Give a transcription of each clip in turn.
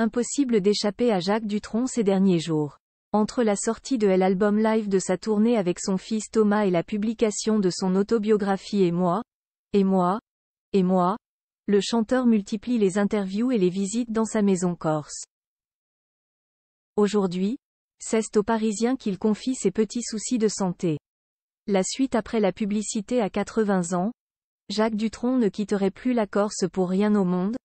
Impossible d'échapper à Jacques Dutronc ces derniers jours. Entre la sortie de l'album live de sa tournée avec son fils Thomas et la publication de son autobiographie Et moi, et moi, et moi, le chanteur multiplie les interviews et les visites dans sa maison corse. Aujourd'hui, c'est aux Parisiens qu'il confie ses petits soucis de santé. La suite après la publicité à 80 ans, Jacques Dutronc ne quitterait plus la Corse pour rien au monde,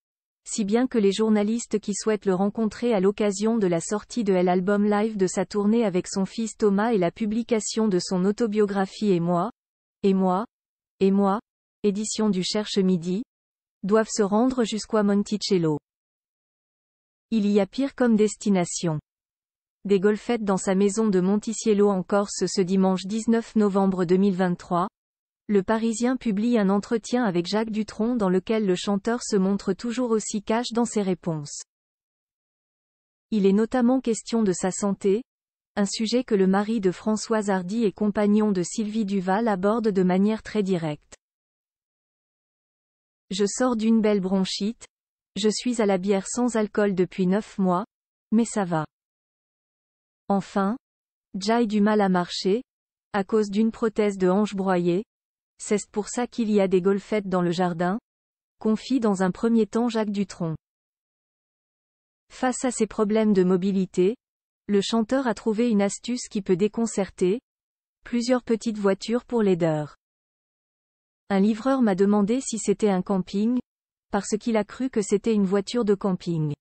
si bien que les journalistes qui souhaitent le rencontrer à l'occasion de la sortie de l'album live de sa tournée avec son fils Thomas et la publication de son autobiographie Et moi, et moi, et moi, édition du Cherche Midi, doivent se rendre jusqu'à Monticello. Il y a pire comme destination. Des golfettes dans sa maison de Monticello en Corse ce dimanche 19 novembre 2023, le Parisien publie un entretien avec Jacques Dutronc dans lequel le chanteur se montre toujours aussi cash dans ses réponses. Il est notamment question de sa santé, un sujet que le mari de Françoise Hardy et compagnon de Sylvie Duval aborde de manière très directe. Je sors d'une belle bronchite, je suis à la bière sans alcool depuis neuf mois, mais ça va. Enfin, j'ai du mal à marcher, à cause d'une prothèse de hanche broyée, c'est pour ça qu'il y a des golfettes dans le jardin confie dans un premier temps Jacques Dutronc. Face à ces problèmes de mobilité, le chanteur a trouvé une astuce qui peut déconcerter. Plusieurs petites voitures pour l'aideur. Un livreur m'a demandé si c'était un camping, parce qu'il a cru que c'était une voiture de camping.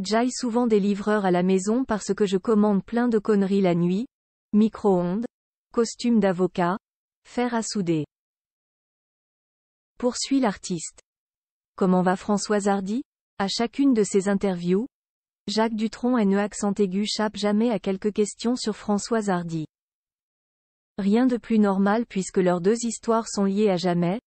J'aille souvent des livreurs à la maison parce que je commande plein de conneries la nuit, micro-ondes, costumes d'avocat, Faire à souder. Poursuit l'artiste. Comment va Françoise Hardy À chacune de ses interviews, Jacques Dutronc et ne accent aigu jamais à quelques questions sur Françoise Hardy. Rien de plus normal puisque leurs deux histoires sont liées à jamais,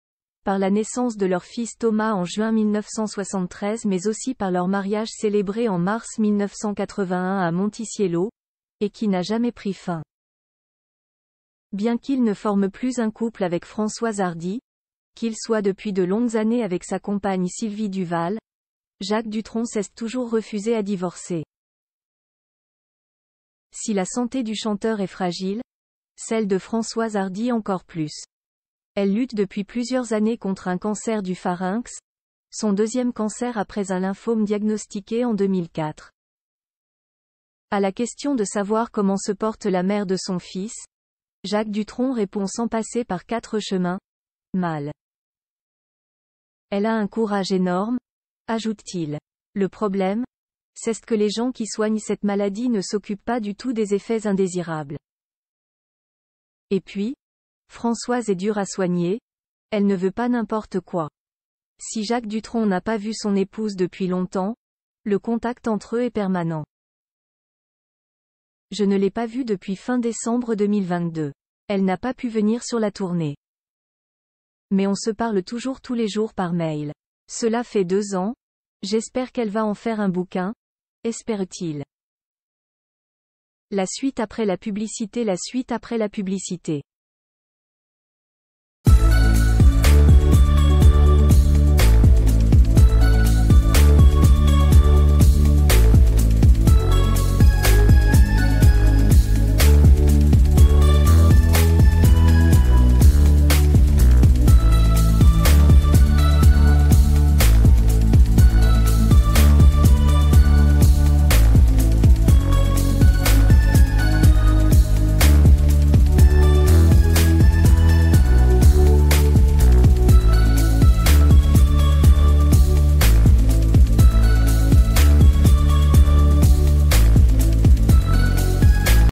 par la naissance de leur fils Thomas en juin 1973 mais aussi par leur mariage célébré en mars 1981 à Monticello, et qui n'a jamais pris fin. Bien qu'il ne forme plus un couple avec Françoise Hardy, qu'il soit depuis de longues années avec sa compagne Sylvie Duval, Jacques Dutronc cesse toujours refuser à divorcer. Si la santé du chanteur est fragile, celle de Françoise Hardy encore plus. Elle lutte depuis plusieurs années contre un cancer du pharynx, son deuxième cancer après un lymphome diagnostiqué en 2004. À la question de savoir comment se porte la mère de son fils, Jacques Dutronc répond sans passer par quatre chemins. Mal. Elle a un courage énorme, ajoute-t-il. Le problème, c'est que les gens qui soignent cette maladie ne s'occupent pas du tout des effets indésirables. Et puis, Françoise est dure à soigner, elle ne veut pas n'importe quoi. Si Jacques Dutronc n'a pas vu son épouse depuis longtemps, le contact entre eux est permanent. Je ne l'ai pas vue depuis fin décembre 2022. Elle n'a pas pu venir sur la tournée. Mais on se parle toujours tous les jours par mail. Cela fait deux ans. J'espère qu'elle va en faire un bouquin. Espère-t-il. La suite après la publicité La suite après la publicité.